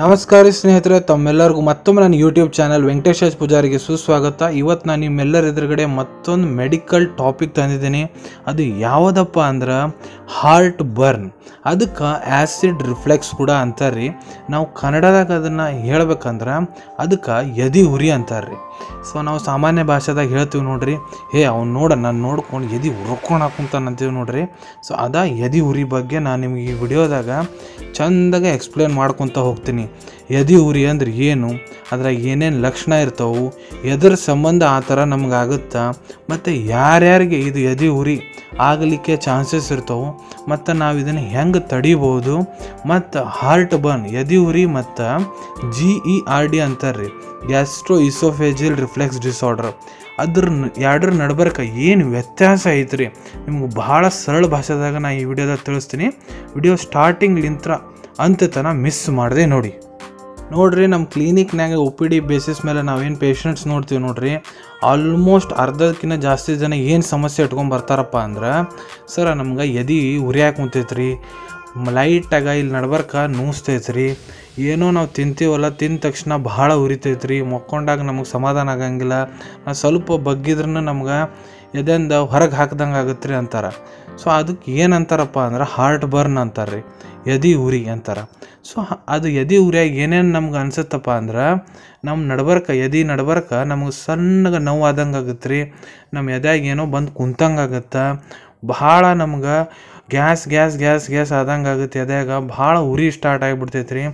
ನಮಸ್ಕಾರ ಸ್ನೇಹಿತರೆ ತಮ್ಮೆಲ್ಲರಿಗೂ ಮತ್ತೊಮ್ಮೆ ನನ್ನ ಯೂಟ್ಯೂಬ್ ಚಾನಲ್ ವೆಂಕಟೇಶ್ ಪೂಜಾರಿಗೆ ಸುಸ್ವಾಗತ ಇವತ್ತು ನಾನು ನಿಮ್ಮೆಲ್ಲರ ಎದುರುಗಡೆ ಮತ್ತೊಂದು ಮೆಡಿಕಲ್ ಟಾಪಿಕ್ ತಂದಿದ್ದೀನಿ ಅದು ಯಾವುದಪ್ಪ ಅಂದ್ರೆ ಹಾರ್ಟ್ ಬರ್ನ್ ಅದಕ್ಕೆ ಆ್ಯಸಿಡ್ ರಿಫ್ಲೆಕ್ಸ್ ಕೂಡ ಅಂತಾರ್ರಿ ನಾವು ಕನ್ನಡದಾಗ ಅದನ್ನು ಹೇಳ್ಬೇಕಂದ್ರೆ ಅದಕ್ಕೆ ಯದಿ ಉರಿ ಅಂತಾರ್ರಿ ಸೊ ನಾವು ಸಾಮಾನ್ಯ ಭಾಷೆದಾಗ ಹೇಳ್ತೀವಿ ನೋಡ್ರಿ ಹೇ ಅವ್ನು ನೋಡ ನಾನು ನೋಡ್ಕೊಂಡು ಎದಿ ಉರ್ಕೊಂಡು ಹಾಕೊಂತ ಅಂತೀವಿ ನೋಡ್ರಿ ಸೊ ಅದ ಎದಿ ಉರಿ ಬಗ್ಗೆ ನಾನು ನಿಮಗೆ ಈ ವಿಡಿಯೋದಾಗ ಚಂದಾಗ ಎಕ್ಸ್ಪ್ಲೇನ್ ಮಾಡ್ಕೊತ ಹೋಗ್ತೀನಿ ಎದೆ ಉರಿ ಅಂದ್ರೆ ಏನು ಅದರ ಏನೇನು ಲಕ್ಷಣ ಇರ್ತವೆ ಎದ್ರ ಸಂಬಂಧ ಆ ಥರ ನಮಗಾಗುತ್ತಾ ಮತ್ತು ಯಾರ್ಯಾರಿಗೆ ಇದು ಎದಿ ಉರಿ ಆಗಲಿಕ್ಕೆ ಚಾನ್ಸಸ್ ಇರ್ತವೆ ಮತ್ತು ನಾವು ಇದನ್ನು ಹೆಂಗೆ ತಡಿಬೋದು ಮತ್ತು ಹಾರ್ಟ್ ಬರ್ನ್ ಎದೆ ಉರಿ ಮತ್ತು ಜಿ ಇ ಆರ್ ಡಿ ಅಂತಾರೆ ರೀ ಗ್ಯಾಸ್ಟ್ರೋ ಇಸೋಫೇಜಿಯಲ್ ರಿಫ್ಲೆಕ್ಸ್ ಡಿಸಾರ್ಡರ್ ಅದ್ರ ಎರಡರ ನಡ್ಬರ್ಕ ಏನು ವ್ಯತ್ಯಾಸ ರೀ ನಿಮ್ಗೆ ಭಾಳ ಸರಳ ಭಾಷೆದಾಗ ನಾನು ಈ ವಿಡಿಯೋದಾಗ ತಿಳಿಸ್ತೀನಿ ವಿಡಿಯೋ ಸ್ಟಾರ್ಟಿಂಗ್ಲಿಂತ್ರ ಅಂತ ತನ ಮಿಸ್ ಮಾಡಿದೆ ನೋಡಿ ನೋಡ್ರಿ ನಮ್ಮ ಕ್ಲಿನಿಕ್ನಾಗ ಒ ಪಿ ಡಿ ಬೇಸಿಸ್ ಮೇಲೆ ನಾವೇನು ಪೇಷಂಟ್ಸ್ ನೋಡ್ತೀವಿ ನೋಡ್ರಿ ಆಲ್ಮೋಸ್ಟ್ ಅರ್ಧಕ್ಕಿಂತ ಜಾಸ್ತಿ ಜನ ಏನು ಸಮಸ್ಯೆ ಇಟ್ಕೊಂಡು ಬರ್ತಾರಪ್ಪ ಅಂದ್ರೆ ಸರ ನಮ್ಗೆ ಎದಿ ಉರಿಯಾಕೆ ಕುಂತೈತ್ರಿ ಲೈಟಾಗ ಇಲ್ಲಿ ನಡ್ಬರ್ಕ ನೋಸ್ತೈತ್ರಿ ಏನೋ ನಾವು ತಿಂತೀವಲ್ಲ ತಿಂದ ತಕ್ಷಣ ಭಾಳ ಉರಿತೈತ್ರಿ ಮಕ್ಕೊಂಡಾಗ ನಮಗೆ ಸಮಾಧಾನ ಆಗಂಗಿಲ್ಲ ನಾವು ಸ್ವಲ್ಪ ಬಗ್ಗಿದ್ರೂ ನಮ್ಗೆ ಎದೆಂದ ಹೊರಗೆ ಹಾಕ್ದಂಗೆ ಆಗುತ್ತೆ ರೀ ಅಂತಾರೆ ಸೊ ಅದಕ್ಕೆ ಏನು ಅಂತಾರಪ್ಪ ಅಂದ್ರೆ ಹಾರ್ಟ್ ಬರ್ನ್ ಅಂತಾರೆ ರೀ ಯದಿ ಉರಿ ಅಂತಾರೆ ಸೊ ಅದು ಯದಿ ಉರಿಯಾಗಿ ಏನೇನು ನಮ್ಗೆ ಅನ್ಸುತ್ತಪ್ಪ ಅಂದ್ರೆ ನಮ್ಮ ನಡ್ಬರ್ಕ ಯದಿ ನಡ್ಬರ್ಕ ನಮಗೆ ಸಣ್ಣಗೆ ನೋವು ಆದಂಗೆ ಆಗತ್ತೆ ರೀ ನಮ್ಮ ಎದ್ಯಾಗ ಏನೋ ಬಂದು ಕುಂತಂಗೆ ಭಾಳ ನಮ್ಗೆ ಗ್ಯಾಸ್ ಗ್ಯಾಸ್ ಗ್ಯಾಸ್ ಗ್ಯಾಸ್ ಆದಂಗೆ ಆಗುತ್ತೆ ಎದ್ಯಾಗ ಭಾಳ ಉರಿ ಸ್ಟಾರ್ಟ್ ಆಗಿಬಿಡ್ತೈತೆ ರೀ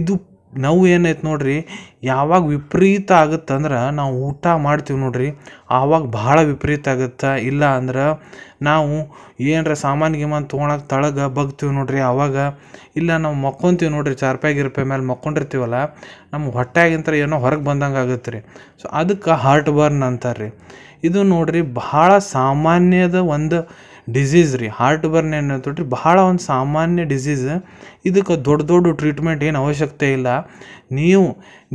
ಇದು ನೋವು ಏನೈತೆ ನೋಡ್ರಿ ಯಾವಾಗ ವಿಪರೀತ ಆಗುತ್ತಂದ್ರೆ ನಾವು ಊಟ ಮಾಡ್ತೀವಿ ನೋಡ್ರಿ ಆವಾಗ ಭಾಳ ವಿಪರೀತ ಆಗುತ್ತೆ ಇಲ್ಲ ಅಂದ್ರೆ ನಾವು ಏನರ ಸಾಮಾನು ಗೀಮಾನು ತೊಗೊಳಕ್ಕೆ ತಳಗೆ ಬಗ್ತೀವಿ ನೋಡ್ರಿ ಆವಾಗ ಇಲ್ಲ ನಾವು ಮಕ್ಕೊಂತೀವಿ ನೋಡ್ರಿ ಚಾರ್ಪಾಯಿ ಗಿರ್ಪಾಯಿ ಮೇಲೆ ಮಕ್ಕೊಂಡಿರ್ತೀವಲ್ಲ ನಮ್ಮ ಹೊಟ್ಟೆಗಿಂತ ಏನೋ ಹೊರಗೆ ಬಂದಂಗೆ ಆಗುತ್ತೆ ರೀ ಸೊ ಅದಕ್ಕೆ ಹಾರ್ಟ್ ಬರ್ನ್ ಅಂತಾರೆ ರೀ ಇದು ನೋಡ್ರಿ ಬಹಳ ಸಾಮಾನ್ಯದ ಒಂದು ಡಿಸೀಸ್ ರೀ ಹಾರ್ಟ್ ಬರ್ನ್ ಏನು ರೀ ಬಹಳ ಒಂದು ಸಾಮಾನ್ಯ ಡಿಸೀಸ್ ಇದಕ್ಕೆ ದೊಡ್ಡ ದೊಡ್ಡ ಟ್ರೀಟ್ಮೆಂಟ್ ಏನು ಅವಶ್ಯಕತೆ ಇಲ್ಲ ನೀವು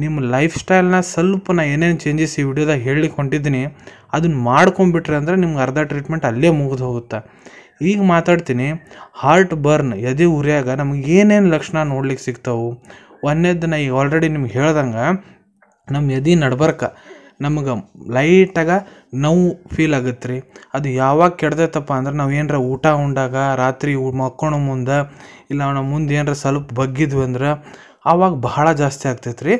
ನಿಮ್ಮ ಲೈಫ್ ಸ್ಟೈಲ್ನ ಸ್ವಲ್ಪ ನಾ ಏನೇನು ಚೇಂಜಸ್ ಈ ವಿಡಿಯೋದಾಗ ಹೇಳಿ ಹೊಂಟಿದ್ದೀನಿ ಅದನ್ನು ಮಾಡ್ಕೊಂಬಿಟ್ರೆ ಅಂದರೆ ನಿಮ್ಗೆ ಅರ್ಧ ಟ್ರೀಟ್ಮೆಂಟ್ ಅಲ್ಲೇ ಮುಗಿದು ಹೋಗುತ್ತೆ ಈಗ ಮಾತಾಡ್ತೀನಿ ಹಾರ್ಟ್ ಬರ್ನ್ ಎದೆ ಉರಿಯಾಗ ನಮ್ಗೆ ಏನೇನು ಲಕ್ಷಣ ನೋಡ್ಲಿಕ್ಕೆ ಸಿಗ್ತಾವೆ ಒಂದೇದನ್ನ ಈ ಈಗ ಆಲ್ರೆಡಿ ನಿಮ್ಗೆ ಹೇಳ್ದಂಗೆ ನಮ್ಮ ಎದೆ ನಡ್ಬರ್ಕ ನಮಗೆ ಲೈಟಾಗ ನೋವು ಫೀಲ್ ಆಗುತ್ತೆ ರೀ ಅದು ಯಾವಾಗ ಕೆಡ್ತೈತಪ್ಪ ಅಂದ್ರೆ ನಾವು ಏನಾರ ಊಟ ಉಂಡಾಗ ರಾತ್ರಿ ಮಕ್ಕಳ ಮುಂದೆ ಇಲ್ಲ ನಾವು ಮುಂದೆ ಏನಾರ ಸ್ವಲ್ಪ ಬಗ್ಗಿದ್ವಿ ಅಂದ್ರೆ ಆವಾಗ ಬಹಳ ಜಾಸ್ತಿ ಆಗ್ತೈತೆ ರೀ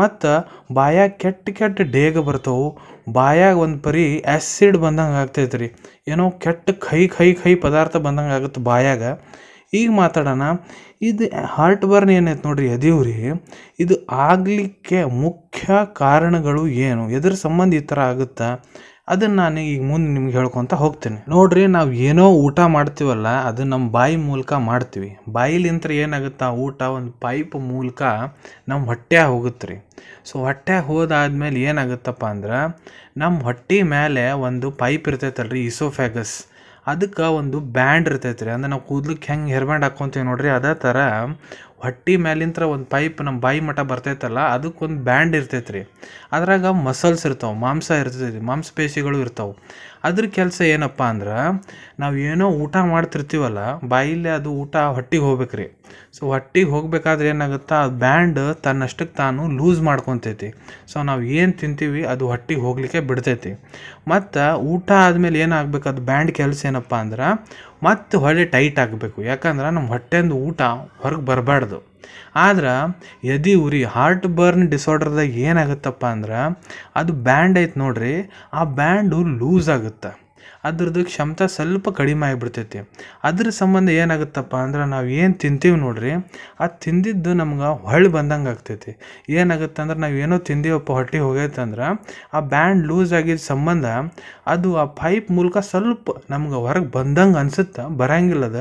ಮತ್ತು ಬಾಯಾಗ ಕೆಟ್ಟ ಕೆಟ್ಟ ಡೇಗ್ ಬರ್ತವೆ ಬಾಯಾಗ ಒಂದು ಪರಿ ಆ್ಯಸಿಡ್ ಬಂದಂಗೆ ಆಗ್ತೈತೆ ರೀ ಏನೋ ಕೆಟ್ಟ ಕೈ ಕೈ ಕೈ ಪದಾರ್ಥ ಬಂದಂಗೆ ಆಗತ್ತೆ ಬಾಯಾಗ ಈಗ ಮಾತಾಡೋಣ ಇದು ಹಾರ್ಟ್ ಬರ್ನ್ ಏನೈತೆ ನೋಡ್ರಿ ಯದಿಯವ್ರಿ ಇದು ಆಗಲಿಕ್ಕೆ ಮುಖ್ಯ ಕಾರಣಗಳು ಏನು ಎದುರು ಸಂಬಂಧ ಈ ಥರ ಆಗುತ್ತಾ ಅದನ್ನು ನಾನು ಈಗ ಮುಂದೆ ನಿಮ್ಗೆ ಹೇಳ್ಕೊತ ಹೋಗ್ತೀನಿ ನೋಡ್ರಿ ನಾವು ಏನೋ ಊಟ ಮಾಡ್ತೀವಲ್ಲ ಅದು ನಮ್ಮ ಬಾಯಿ ಮೂಲಕ ಮಾಡ್ತೀವಿ ಬಾಯಿಲಿಂತ್ರ ಏನಾಗುತ್ತೆ ಆ ಊಟ ಒಂದು ಪೈಪ್ ಮೂಲಕ ನಮ್ಮ ಹೊಟ್ಟೆ ಹೋಗುತ್ತೆ ರೀ ಸೊ ಹೊಟ್ಟೆ ಹೋದಾದ್ಮೇಲೆ ಏನಾಗುತ್ತಪ್ಪ ಅಂದ್ರೆ ನಮ್ಮ ಹೊಟ್ಟೆ ಮೇಲೆ ಒಂದು ಪೈಪ್ ಇರ್ತೈತಲ್ರಿ ಇಸೋಫ್ಯಾಗಸ್ ಅದಕ್ಕೆ ಒಂದು ಬ್ಯಾಂಡ್ ಇರ್ತೈತೆ ರೀ ಅಂದ್ರೆ ನಾವು ಕೂದಲಿಕ್ಕೆ ಹೆಂಗೆ ಹೇರ್ ಬ್ಯಾಂಡ್ ಹಾಕ್ಕೊತೀವಿ ನೋಡಿರಿ ಅದೇ ಥರ ಹೊಟ್ಟಿ ಮ್ಯಾಲಿಂತ್ರ ಒಂದು ಪೈಪ್ ನಮ್ಮ ಬಾಯಿ ಮಟ ಬರ್ತೈತಲ್ಲ ಅದಕ್ಕೊಂದು ಬ್ಯಾಂಡ್ ಇರ್ತೈತೆ ರೀ ಅದ್ರಾಗ ಮಸಲ್ಸ್ ಇರ್ತಾವೆ ಮಾಂಸ ಇರ್ತೈತಿ ಮಾಂಸಪೇಶಿಗಳು ಇರ್ತಾವೆ ಅದ್ರ ಕೆಲಸ ಏನಪ್ಪ ಅಂದ್ರೆ ನಾವು ಏನೋ ಊಟ ಮಾಡ್ತಿರ್ತೀವಲ್ಲ ಬಾಯಿಲೆ ಅದು ಊಟ ಹೊಟ್ಟೆಗೆ ಹೋಗ್ಬೇಕ್ರಿ ರೀ ಸೊ ಹೊಟ್ಟೆಗೆ ಹೋಗ್ಬೇಕಾದ್ರೆ ಏನಾಗುತ್ತೆ ಆ ಬ್ಯಾಂಡ್ ತನ್ನಷ್ಟಕ್ಕೆ ತಾನು ಲೂಸ್ ಮಾಡ್ಕೊತೈತಿ ಸೊ ನಾವು ಏನು ತಿಂತೀವಿ ಅದು ಹೊಟ್ಟೆಗೆ ಹೋಗಲಿಕ್ಕೆ ಬಿಡ್ತೈತಿ ಮತ್ತು ಊಟ ಆದಮೇಲೆ ಏನಾಗಬೇಕು ಅದು ಬ್ಯಾಂಡ್ ಕೆಲಸ ಏನಪ್ಪ ಅಂದ್ರೆ ಮತ್ತು ಹೊಳೆ ಟೈಟ್ ಆಗಬೇಕು ಯಾಕಂದ್ರೆ ನಮ್ಮ ಹೊಟ್ಟೆಯಿಂದ ಊಟ ಹೊರಗೆ ಬರಬಾರ್ದು ಆದ್ರೆ ಯದಿ ಉರಿ ಹಾರ್ಟ್ ಬರ್ನ್ ಡಿಸಾರ್ಡರ್ದಾಗ ಏನಾಗುತ್ತಪ್ಪ ಅಂದ್ರೆ ಅದು ಬ್ಯಾಂಡ್ ಐತೆ ನೋಡ್ರಿ ಆ ಬ್ಯಾಂಡು ಲೂಸ್ ಆಗುತ್ತೆ ಅದ್ರದ್ದು ಕ್ಷಮತೆ ಸ್ವಲ್ಪ ಕಡಿಮೆ ಆಗಿಬಿಡ್ತೈತಿ ಅದ್ರ ಸಂಬಂಧ ಏನಾಗುತ್ತಪ್ಪ ಅಂದ್ರೆ ನಾವು ಏನು ತಿಂತೀವಿ ನೋಡ್ರಿ ಆ ತಿಂದಿದ್ದು ನಮ್ಗೆ ಹೊಳ್ಳಿ ಬಂದಂಗೆ ಆಗ್ತೈತಿ ಏನಾಗುತ್ತೆ ಅಂದ್ರೆ ನಾವು ಏನೋ ತಿಂದೀವಪ್ಪ ಹೊಟ್ಟೆ ಹೋಗೈತಂದ್ರೆ ಆ ಬ್ಯಾಂಡ್ ಲೂಸ್ ಆಗಿದ್ದ ಸಂಬಂಧ ಅದು ಆ ಪೈಪ್ ಮೂಲಕ ಸ್ವಲ್ಪ ನಮ್ಗೆ ಹೊರಗೆ ಬಂದಂಗೆ ಅನ್ಸುತ್ತೆ ಬರಂಗಿಲ್ಲದ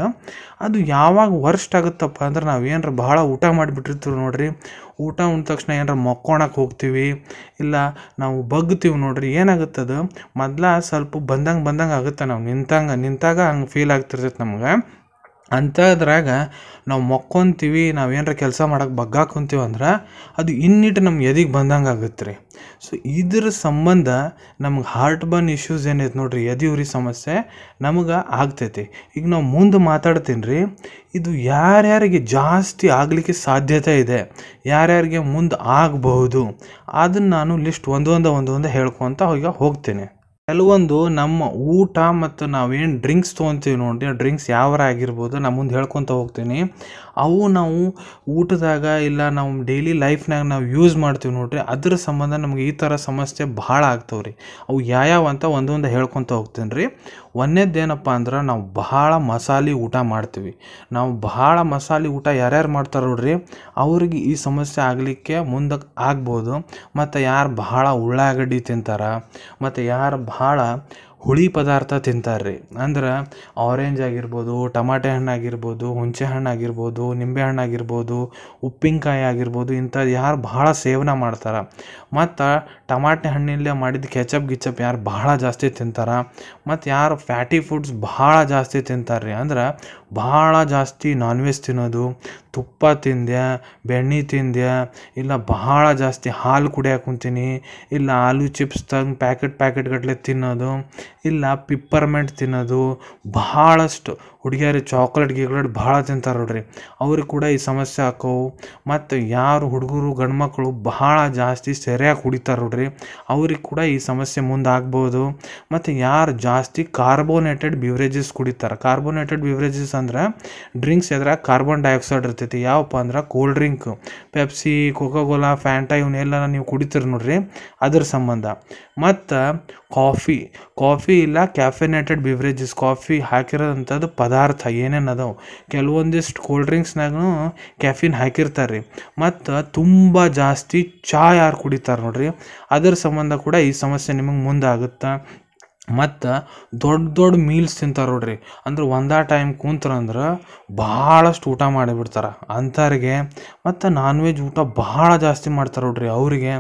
ಅದು ಯಾವಾಗ ವರ್ಸ್ಟ್ ಆಗುತ್ತಪ್ಪ ಅಂದ್ರೆ ನಾವು ಏನಾರ ಭಾಳ ಊಟ ಮಾಡಿಬಿಟ್ಟಿರ್ತೀವಿ ನೋಡ್ರಿ ಊಟ ಉಂಡ ತಕ್ಷಣ ಏನಾರ ಮಕ್ಕೋಣಕ್ಕೆ ಹೋಗ್ತೀವಿ ಇಲ್ಲ ನಾವು ಬಗ್ತೀವಿ ನೋಡ್ರಿ ಏನಾಗುತ್ತದು ಮೊದ್ಲು ಸ್ವಲ್ಪ ಬಂದಂಗೆ ಬಂದಂಗೆ ಆಗುತ್ತೆ ನಾವು ನಿಂತಂಗೆ ನಿಂತಾಗ ಹಂಗೆ ಫೀಲ್ ಆಗ್ತಿರ್ತೈತೆ ನಮ್ಗೆ ಅಂಥದ್ರಾಗ ನಾವು ಮಕ್ಕೊತೀವಿ ನಾವು ಏನಾರ ಕೆಲಸ ಮಾಡಕ್ಕೆ ಬಗ್ಗಾಕೊಂತೀವಿ ಅಂದ್ರೆ ಅದು ಇನ್ನಿಟ್ ನಮ್ಮ ಎದೆಗೆ ಬಂದಂಗೆ ಆಗುತ್ತೆ ರೀ ಸೊ ಇದ್ರ ಸಂಬಂಧ ನಮ್ಗೆ ಹಾರ್ಟ್ ಬನ್ ಇಶ್ಯೂಸ್ ಏನೈತೆ ನೋಡಿರಿ ಯದಿಯವ್ರಿ ಸಮಸ್ಯೆ ನಮ್ಗೆ ಆಗ್ತೈತಿ ಈಗ ನಾವು ಮುಂದೆ ಮಾತಾಡ್ತೀನಿ ರೀ ಇದು ಯಾರ್ಯಾರಿಗೆ ಜಾಸ್ತಿ ಆಗಲಿಕ್ಕೆ ಸಾಧ್ಯತೆ ಇದೆ ಯಾರ್ಯಾರಿಗೆ ಮುಂದೆ ಆಗಬಹುದು ಅದನ್ನು ನಾನು ಲಿಸ್ಟ್ ಒಂದೊಂದೇ ಒಂದೊಂದೇ ಹೇಳ್ಕೊತ ಈಗ ಹೋಗ್ತೇನೆ ಕೆಲವೊಂದು ನಮ್ಮ ಊಟ ಮತ್ತು ನಾವೇನು ಡ್ರಿಂಕ್ಸ್ ತೊಗೊತೀವಿ ನೋಡಿ ಡ್ರಿಂಕ್ಸ್ ಯಾವಾರ ಆಗಿರ್ಬೋದು ನಾ ಮುಂದೆ ಹೇಳ್ಕೊತ ಹೋಗ್ತೀನಿ ಅವು ನಾವು ಊಟದಾಗ ಇಲ್ಲ ನಾವು ಡೈಲಿ ಲೈಫ್ನಾಗ ನಾವು ಯೂಸ್ ಮಾಡ್ತೀವಿ ನೋಡಿರಿ ಅದ್ರ ಸಂಬಂಧ ನಮ್ಗೆ ಈ ಥರ ಸಮಸ್ಯೆ ಭಾಳ ಆಗ್ತಾವೆ ರೀ ಅವು ಯಾವ್ಯಾವ ಅಂತ ಒಂದೊಂದು ಹೇಳ್ಕೊತ ಹೋಗ್ತೀನಿ ರೀ ಒಂದೇದೇನಪ್ಪ ಅಂದ್ರೆ ನಾವು ಬಹಳ ಮಸಾಲೆ ಊಟ ಮಾಡ್ತೀವಿ ನಾವು ಬಹಳ ಮಸಾಲೆ ಊಟ ಯಾರ್ಯಾರು ಮಾಡ್ತಾರೆ ನೋಡ್ರಿ ಅವ್ರಿಗೆ ಈ ಸಮಸ್ಯೆ ಆಗಲಿಕ್ಕೆ ಮುಂದಕ್ಕೆ ಆಗ್ಬೋದು ಮತ್ತು ಯಾರು ಬಹಳ ಉಳ್ಳಾಗಡ್ಡಿ ತಿಂತಾರೆ ಮತ್ತು ಯಾರು ಭಾಳ ಹುಳಿ ಪದಾರ್ಥ ತಿಂತಾರೆ ರೀ ಅಂದ್ರೆ ಆರೆಂಜ್ ಆಗಿರ್ಬೋದು ಟಮಾಟೆ ಹಣ್ಣು ಆಗಿರ್ಬೋದು ಹುಣಸೆ ಹಣ್ಣು ಆಗಿರ್ಬೋದು ನಿಂಬೆ ಹಣ್ಣು ಆಗಿರ್ಬೋದು ಉಪ್ಪಿನಕಾಯಿ ಆಗಿರ್ಬೋದು ಇಂಥದ್ದು ಯಾರು ಭಾಳ ಸೇವನೆ ಮಾಡ್ತಾರೆ ಮತ್ತು ಟಮಾಟೆ ಹಣ್ಣಿನಲ್ಲೇ ಮಾಡಿದ ಕೆಚಪ್ ಗಿಚಪ್ ಯಾರು ಭಾಳ ಜಾಸ್ತಿ ತಿಂತಾರೆ ಮತ್ತು ಯಾರು ಫ್ಯಾಟಿ ಫುಡ್ಸ್ ಭಾಳ ಜಾಸ್ತಿ ತಿಂತಾರೆ ರೀ ಅಂದ್ರೆ ಭಾಳ ಜಾಸ್ತಿ ನಾನ್ ವೆಜ್ ತಿನ್ನೋದು ತುಪ್ಪ ತಿಂದೆ ಬೆಣ್ಣೆ ತಿಂದೆ ಇಲ್ಲ ಭಾಳ ಜಾಸ್ತಿ ಹಾಲು ಕುಡಿಯೋಕೆ ಕುಂತೀನಿ ಇಲ್ಲ ಆಲೂ ಚಿಪ್ಸ್ ತಂದು ಪ್ಯಾಕೆಟ್ ಪ್ಯಾಕೆಟ್ಗಟ್ಟಲೆ ತಿನ್ನೋದು ಇಲ್ಲ ಪಿಪ್ಪರ್ಮೆಂಟ್ ತಿನ್ನೋದು ಬಹಳಷ್ಟು ಹುಡುಗಿಯರು ಚಾಕ್ಲೇಟ್ ಗೀಕ್ಲೇಟ್ ಭಾಳ ತಿಂತಾರೆ ನೋಡ್ರಿ ಅವ್ರಿಗೆ ಕೂಡ ಈ ಸಮಸ್ಯೆ ಆಕ್ಕವು ಮತ್ತು ಯಾರು ಹುಡುಗರು ಗಂಡು ಮಕ್ಕಳು ಬಹಳ ಜಾಸ್ತಿ ಸೆರೆಯಾಗಿ ಕುಡಿತಾರೆ ನೋಡ್ರಿ ಅವ್ರಿಗೆ ಕೂಡ ಈ ಸಮಸ್ಯೆ ಮುಂದೆ ಮತ್ತು ಯಾರು ಜಾಸ್ತಿ ಕಾರ್ಬೋನೇಟೆಡ್ ಬಿವ್ರೇಜಸ್ ಕುಡಿತಾರೆ ಕಾರ್ಬೋನೇಟೆಡ್ ಬಿವ್ರೇಜಸ್ ಅಂದ್ರೆ ಡ್ರಿಂಕ್ಸ್ ಎದ್ರೆ ಕಾರ್ಬನ್ ಡೈಆಕ್ಸೈಡ್ ಇರ್ತೈತಿ ಯಾವಪ್ಪ ಅಂದ್ರೆ cold drink Pepsi cola Fanta ಇವನ್ನೆಲ್ಲ ನೀವು ಕುಡಿತೀರಿ ನೋಡ್ರಿ ಅದ್ರ ಸಂಬಂಧ ಮತ್ತು ಕಾಫಿ ಕಾಫಿ ಇಲ್ಲ ಕ್ಯಾಫಿನೇಟೆಡ್ ಬಿವ್ರೇಜಸ್ ಕಾಫಿ ಹಾಕಿರೋದಂಥದ್ದು ಪದ ಪದಾರ್ಥ ಏನೇನು ಅದಾವೆ ಕೆಲವೊಂದಿಷ್ಟು ಕೋಲ್ಡ್ ಡ್ರಿಂಕ್ಸ್ನಾಗೂ ಕ್ಯಾಫಿನ್ ಹಾಕಿರ್ತಾರೆ ರೀ ಮತ್ತು ತುಂಬ ಜಾಸ್ತಿ ಚಾ ಯಾರು ಕುಡಿತಾರೆ ನೋಡಿರಿ ಅದರ ಸಂಬಂಧ ಕೂಡ ಈ ಸಮಸ್ಯೆ ನಿಮಗೆ ಮುಂದಾಗುತ್ತೆ ಮತ್ತು ದೊಡ್ಡ ದೊಡ್ಡ ಮೀಲ್ಸ್ ತಿಂತಾರೆ ನೋಡ್ರಿ ಅಂದ್ರೆ ಒಂದೇ ಟೈಮ್ ಕೂತ್ರಂದ್ರೆ ಭಾಳಷ್ಟು ಊಟ ಮಾಡಿಬಿಡ್ತಾರೆ ಅಂಥವ್ರಿಗೆ ಮತ್ತು ನಾನ್ ವೆಜ್ ಊಟ ಭಾಳ ಜಾಸ್ತಿ ಮಾಡ್ತಾರೆ ನೋಡ್ರಿ ಅವರಿಗೆ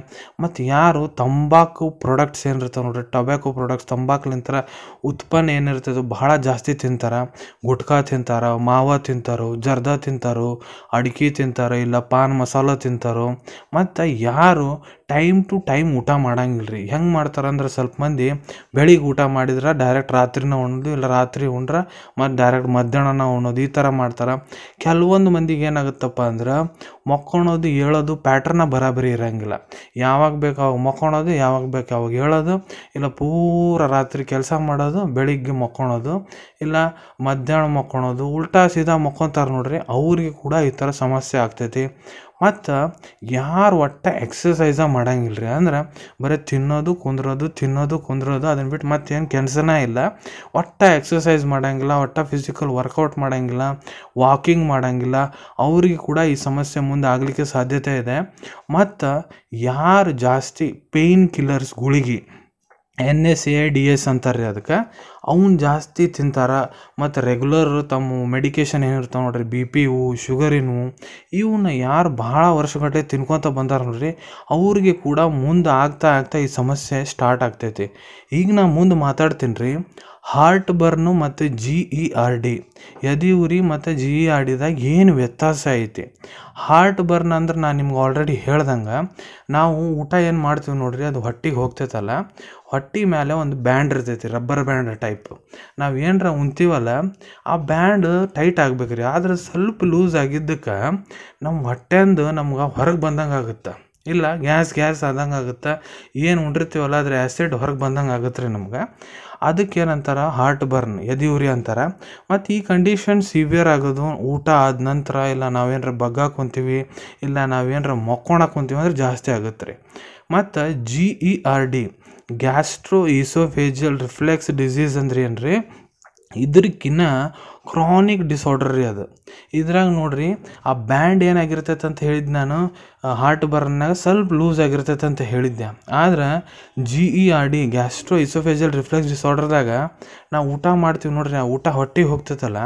ಮತ್ತು ಯಾರು ತಂಬಾಕು ಪ್ರಾಡಕ್ಟ್ಸ್ ಏನಿರ್ತಾರೆ ನೋಡ್ರಿ ಟೊಬ್ಯಾಕೋ ಪ್ರಾಡಕ್ಟ್ಸ್ ತಂಬಾಕ್ಲಿಂತ್ರ ಉತ್ಪನ್ನ ಏನಿರ್ತದೆ ಭಾಳ ಜಾಸ್ತಿ ತಿಂತಾರೆ ಗುಟ್ಕಾ ತಿಂತಾರೆ ಮಾವ ತಿಂತಾರೆ ಜರ್ದಾ ತಿಂತಾರೆ ಅಡಿಕೆ ತಿಂತಾರೆ ಇಲ್ಲ ಪಾನ್ ಮಸಾಲ ತಿಂತಾರೋ ಮತ್ತು ಯಾರು ಟೈಮ್ ಟು ಟೈಮ್ ಊಟ ಮಾಡಂಗಿಲ್ಲ ರೀ ಹೆಂಗೆ ಅಂದ್ರೆ ಸ್ವಲ್ಪ ಮಂದಿ ಬೆಳಿಗ್ಗೆ ಊಟ ಮಾಡಿದ್ರೆ ಡೈರೆಕ್ಟ್ ರಾತ್ರಿನ ಉಣ್ಣೋದು ಇಲ್ಲ ರಾತ್ರಿ ಉಂಡ್ರೆ ಮತ್ತು ಡೈರೆಕ್ಟ್ ಮಧ್ಯಾಹ್ನನ ಉಣ್ಣೋದು ಈ ಥರ ಮಾಡ್ತಾರೆ ಕೆಲವೊಂದು ಮಂದಿಗೆ ಏನಾಗುತ್ತಪ್ಪ ಅಂದ್ರೆ ಮಕ್ಕೊಳೋದು ಹೇಳೋದು ಪ್ಯಾಟ್ರನ್ನ ಬರಾಬರಿ ಇರೋಂಗಿಲ್ಲ ಯಾವಾಗ ಬೇಕು ಅವಾಗ ಮಕ್ಕೊಳೋದು ಯಾವಾಗ ಬೇಕು ಅವಾಗ ಹೇಳೋದು ಇಲ್ಲ ಪೂರ ರಾತ್ರಿ ಕೆಲಸ ಮಾಡೋದು ಬೆಳಿಗ್ಗೆ ಮಕ್ಕೊಳೋದು ಇಲ್ಲ ಮಧ್ಯಾಹ್ನ ಮಕ್ಕೊಳೋದು ಉಲ್ಟಾ ಸೀದಾ ಮಕ್ಕೊತಾರೆ ನೋಡ್ರಿ ಅವ್ರಿಗೆ ಕೂಡ ಈ ಥರ ಸಮಸ್ಯೆ ಆಗ್ತೈತಿ ಮತ್ತು ಯಾರು ಒಟ್ಟು ಎಕ್ಸಸೈಸ ಮಾಡಂಗಿಲ್ಲ ರೀ ಅಂದ್ರೆ ಬರೀ ತಿನ್ನೋದು ಕುಂದ್ರೋದು ತಿನ್ನೋದು ಕುಂದ್ರೋದು ಅದನ್ನು ಬಿಟ್ಟು ಮತ್ತೇನು ಕೆಲಸನೇ ಇಲ್ಲ ಒಟ್ಟು ಎಕ್ಸಸೈಸ್ ಮಾಡೋಂಗಿಲ್ಲ ಒಟ್ಟು ಫಿಸಿಕಲ್ ವರ್ಕೌಟ್ ಮಾಡೋಂಗಿಲ್ಲ ವಾಕಿಂಗ್ ಮಾಡೋಂಗಿಲ್ಲ ಅವ್ರಿಗೆ ಕೂಡ ಈ ಸಮಸ್ಯೆ ಮುಂದೆ ಮುಂದೆ ಆಗಲಿಕ್ಕೆ ಸಾಧ್ಯತೆ ಇದೆ ಮತ್ತು ಯಾರು ಜಾಸ್ತಿ ಪೇಯ್ನ್ ಕಿಲ್ಲರ್ಸ್ ಗುಳಿಗೆ N S A D S ಅಂತಾರೆ ರೀ ಅದಕ್ಕೆ ಅವ್ನು ಜಾಸ್ತಿ ತಿಂತಾರ ಮತ್ತು ರೆಗ್ಯುಲರ್ ತಮ್ಮ ಮೆಡಿಕೇಷನ್ ಏನಿರ್ತಾವೆ ನೋಡ್ರಿ ಬಿ ಪಿ ಇವು ಶುಗರಿನವು ಇವನ್ನ ಯಾರು ಭಾಳ ವರ್ಷಗಟ್ಟೆ ತಿನ್ಕೊತ ಬಂದಾರ ನೋಡ್ರಿ ಅವ್ರಿಗೆ ಕೂಡ ಮುಂದೆ ಆಗ್ತಾ ಆಗ್ತಾ ಈ ಸಮಸ್ಯೆ ಸ್ಟಾರ್ಟ್ ಆಗ್ತೈತಿ ಈಗ ನಾ ಮುಂದೆ ಮಾತಾಡ್ತೀನಿ ರೀ ಹಾರ್ಟ್ ಬರ್ನು ಮತ್ತು ಜಿ ಇ ಆರ್ ಡಿ ಎದಿ ಉರಿ ಮತ್ತು ಜಿ ಇ e ಆರ್ ಡಿದಾಗ ಏನು ವ್ಯತ್ಯಾಸ ಐತಿ ಹಾರ್ಟ್ ಬರ್ನ್ ಅಂದ್ರೆ ನಾನು ನಿಮ್ಗೆ ಆಲ್ರೆಡಿ ಹೇಳ್ದಂಗೆ ನಾವು ಊಟ ಏನು ಮಾಡ್ತೀವಿ ನೋಡ್ರಿ ಅದು ಹೊಟ್ಟಿಗೆ ಹೋಗ್ತೈತಲ್ಲ ಹೊಟ್ಟಿ ಮೇಲೆ ಒಂದು ಬ್ಯಾಂಡ್ ಇರ್ತೈತಿ ರಬ್ಬರ್ ಬ್ಯಾಂಡ್ ಟೈಪ್ ನಾವು ಏನರ ಉಣ್ತೀವಲ್ಲ ಆ ಬ್ಯಾಂಡ್ ಟೈಟ್ ಆಗ್ಬೇಕು ರೀ ಆದ್ರೆ ಸ್ವಲ್ಪ ಲೂಸ್ ಆಗಿದ್ದಕ್ಕೆ ನಮ್ಮ ಹೊಟ್ಟೆಂದು ನಮ್ಗೆ ಹೊರಗೆ ಬಂದಂಗೆ ಆಗುತ್ತೆ ಇಲ್ಲ ಗ್ಯಾಸ್ ಗ್ಯಾಸ್ ಆದಂಗೆ ಆಗುತ್ತೆ ಏನು ಉಂಡಿರ್ತೀವಲ್ಲ ಅದ್ರ ಆ್ಯಸಿಡ್ ಹೊರಗೆ ಬಂದಂಗೆ ಆಗುತ್ತೆ ರೀ ನಮ್ಗೆ ಅದಕ್ಕೆ ಏನಂತಾರೆ ಹಾರ್ಟ್ ಬರ್ನ್ ಎದೆಯುರಿ ಅಂತಾರೆ ಮತ್ತು ಈ ಕಂಡೀಷನ್ ಸಿವಿಯರ್ ಆಗೋದು ಊಟ ಆದ ನಂತರ ಇಲ್ಲ ನಾವೇನಾರ ಬಗ್ಗಾ ಕುಂತೀವಿ ಇಲ್ಲ ನಾವೇನಾರ ಮಕ್ಕೊಳಕ್ಕೆ ಕುಂತೀವಿ ಅಂದ್ರೆ ಜಾಸ್ತಿ ಆಗುತ್ತೆ ರೀ ಮತ್ತು G E R D gastro oesophageal reflux disease ಅಂದ್ರೆ ಏನು ರೀ ಇದಕ್ಕಿನ್ನ ಕ್ರಾನಿಕ್ ಡಿಸಾರ್ಡರ್ ರೀ ಅದು ಇದ್ರಾಗ ನೋಡ್ರಿ ಆ ಬ್ಯಾಂಡ್ ಏನಾಗಿರ್ತೈತೆ ಅಂತ ಹೇಳಿದ್ದು ನಾನು ಹಾರ್ಟ್ ಬರ್ನ್ನಾಗ ಸ್ವಲ್ಪ ಲೂಸ್ ಆಗಿರ್ತೈತೆ ಅಂತ ಹೇಳಿದ್ದೆ ಆದ್ರೆ G E R D gastro oesophageal reflux ಡಿಸಾರ್ಡರ್ದಾಗ ನಾವು ಊಟ ಮಾಡ್ತೀವಿ ನೋಡ್ರಿ ಆ ಊಟ ಹೊಟ್ಟೆ ಹೋಗ್ತೈತಲ್ಲ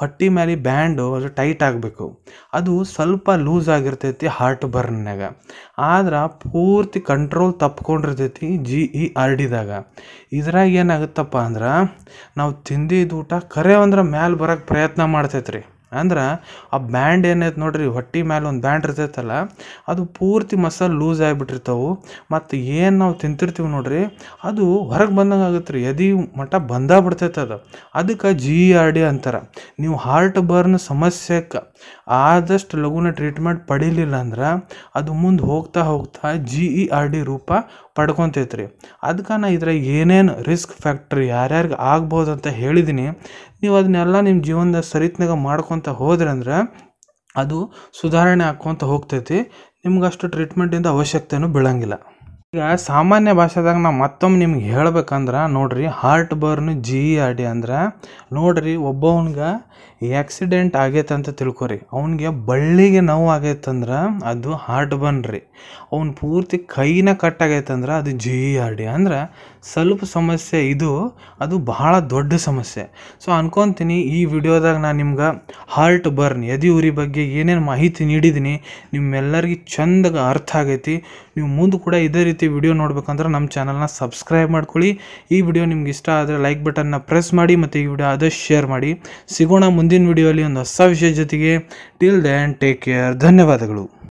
ಹೊಟ್ಟೆ ಮೇಲೆ ಬ್ಯಾಂಡು ಅದು ಟೈಟ್ ಆಗಬೇಕು ಅದು ಸ್ವಲ್ಪ ಲೂಸ್ ಆಗಿರ್ತೈತಿ ಹಾರ್ಟ್ ಬರ್ನಾಗ ಆದ್ರೆ ಪೂರ್ತಿ ಕಂಟ್ರೋಲ್ ತಪ್ಕೊಂಡಿರ್ತೈತಿ ಜಿ ಇ e ಆರ್ ಡಿದಾಗ ಇದ್ರಾಗ ಏನಾಗುತ್ತಪ್ಪ ಅಂದ್ರೆ ನಾವು ತಿಂದಿದ್ದು ಊಟ ಕರೆ ಅಂದ್ರೆ ಮ್ಯಾಲ ಮೇಲೆ ಬರೋಕ್ಕೆ ಪ್ರಯತ್ನ ಮಾಡ್ತೈತೆ ರೀ ಅಂದ್ರೆ ಆ ಬ್ಯಾಂಡ್ ಏನೈತೆ ನೋಡಿರಿ ಹೊಟ್ಟೆ ಮೇಲೆ ಒಂದು ಬ್ಯಾಂಡ್ ಇರ್ತೈತಲ್ಲ ಅದು ಪೂರ್ತಿ ಮಸಲ್ ಲೂಸ್ ಆಗಿಬಿಟ್ಟಿರ್ತಾವೆ ಮತ್ತು ಏನು ನಾವು ತಿಂತಿರ್ತೀವಿ ನೋಡಿರಿ ಅದು ಹೊರಗೆ ಬಂದಂಗೆ ಆಗುತ್ತೆ ರೀ ಎದಿ ಮಟ್ಟ ಬಂದ ಬಿಡ್ತೈತೆ ಅದು ಅದಕ್ಕೆ ಜಿ ಆರ್ e ಡಿ ಅಂತಾರೆ ನೀವು ಹಾರ್ಟ್ ಬರ್ನ್ ಸಮಸ್ಯೆಗೆ ಆದಷ್ಟು ಲಘುನ ಟ್ರೀಟ್ಮೆಂಟ್ ಪಡೀಲಿಲ್ಲ ಅಂದ್ರೆ ಅದು ಮುಂದೆ ಹೋಗ್ತಾ ಹೋಗ್ತಾ ಜಿ ಇ ಆರ್ ಡಿ ರೂಪ ಪಡ್ಕೊತೈತೆ ರೀ ಅದಕ್ಕೆ ನಾ ಇದ್ರಾಗ ಏನೇನು ರಿಸ್ಕ್ ಫ್ಯಾಕ್ಟ್ರಿ ಯಾರ್ಯಾರಿಗೆ ಆಗ್ಬೋದು ಅಂತ ಹೇಳಿದ್ದೀನಿ ನೀವು ಅದನ್ನೆಲ್ಲ ನಿಮ್ಮ ಜೀವನದ ಸರಿತ್ನಾಗ ಮಾಡ್ಕೊತ ಅಂದ್ರೆ ಅದು ಸುಧಾರಣೆ ಆಕ್ಕೊತ ಹೋಗ್ತೈತಿ ನಿಮ್ಗೆ ಅಷ್ಟು ಟ್ರೀಟ್ಮೆಂಟಿಂದ ಅವಶ್ಯಕತೆನೂ ಬೀಳಂಗಿಲ್ಲ ಈಗ ಸಾಮಾನ್ಯ ಭಾಷೆದಾಗ ನಾ ಮತ್ತೊಮ್ಮೆ ನಿಮ್ಗೆ ಹೇಳ್ಬೇಕಂದ್ರೆ ನೋಡ್ರಿ heart burn G E R D ಅಂದ್ರೆ ನೋಡ್ರಿ ಒಬ್ಬವನ್ಗ ಆಕ್ಸಿಡೆಂಟ್ ಆಗೈತೆ ಅಂತ ತಿಳ್ಕೊರಿ ಅವನಿಗೆ ಬಳ್ಳಿಗೆ ನೋವು ಆಗೈತಂದ್ರೆ ಅದು ಹಾರ್ಟ್ ಬರ್ನ್ ರೀ ಅವ್ನು ಪೂರ್ತಿ ಕೈನ ಕಟ್ ಆಗೈತಂದ್ರೆ ಅದು G E e R D ಅಂದ್ರೆ ಸ್ವಲ್ಪ ಸಮಸ್ಯೆ ಇದು ಅದು ಬಹಳ ದೊಡ್ಡ ಸಮಸ್ಯೆ ಸೊ ಅನ್ಕೊತೀನಿ ಈ ವಿಡಿಯೋದಾಗ ನಾನು ನಿಮ್ಗೆ ಹಾರ್ಟ್ ಬರ್ನ್ ಎದಿ ಉರಿ ಬಗ್ಗೆ ಏನೇನು ಮಾಹಿತಿ ನೀಡಿದ್ದೀನಿ ನಿಮ್ಮೆಲ್ಲರಿಗೆ ಚಂದಗೆ ಅರ್ಥ ಆಗೈತಿ ನೀವು ಮುಂದೆ ಕೂಡ ಇದೇ ರೀತಿ ರೀತಿ ವಿಡಿಯೋ ನೋಡ್ಬೇಕಂದ್ರೆ ನಮ್ಮ ಚಾನಲ್ನ ಸಬ್ಸ್ಕ್ರೈಬ್ ಮಾಡ್ಕೊಳ್ಳಿ ಈ ವಿಡಿಯೋ ನಿಮ್ಗೆ ಇಷ್ಟ ಆದರೆ ಲೈಕ್ ಬಟನ್ನ ಪ್ರೆಸ್ ಮಾಡಿ ಮತ್ತು ಈ ವಿಡಿಯೋ ಆದಷ್ಟು ಶೇರ್ ಮಾಡಿ ಸಿಗೋಣ ಮುಂದಿನ ವಿಡಿಯೋಲಿ ಒಂದು ಹೊಸ ವಿಷಯ ಜೊತೆಗೆ ಟಿಲ್ ದೆನ್ ಟೇಕ್ ಕೇರ್ ಧನ್ಯವಾದಗಳು